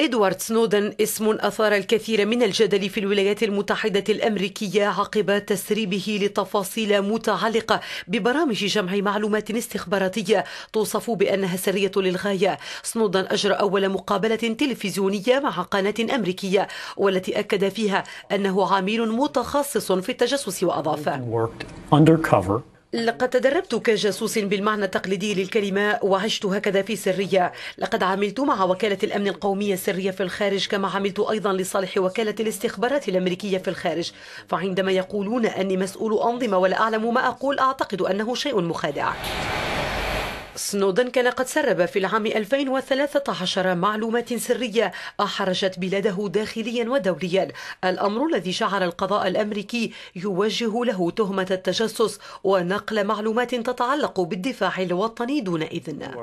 إدوارد سنودن اسم أثار الكثير من الجدل في الولايات المتحدة الأمريكية عقب تسريبه لتفاصيل متعلقة ببرامج جمع معلومات استخباراتية توصف بأنها سرية للغاية سنودن أجرى أول مقابلة تلفزيونية مع قناة أمريكية والتي أكد فيها أنه عميل متخصص في التجسس وأضاف لقد تدربت كجاسوس بالمعنى التقليدي للكلمة وعشت هكذا في سرية لقد عملت مع وكالة الأمن القومية السرية في الخارج كما عملت أيضا لصالح وكالة الاستخبارات الأمريكية في الخارج فعندما يقولون أني مسؤول أنظمة ولا أعلم ما أقول أعتقد أنه شيء مخادع سنودن كان قد سرب في العام 2013 معلومات سرية أحرجت بلاده داخليا ودوليا الأمر الذي جعل القضاء الأمريكي يوجه له تهمة التجسس ونقل معلومات تتعلق بالدفاع الوطني دون إذن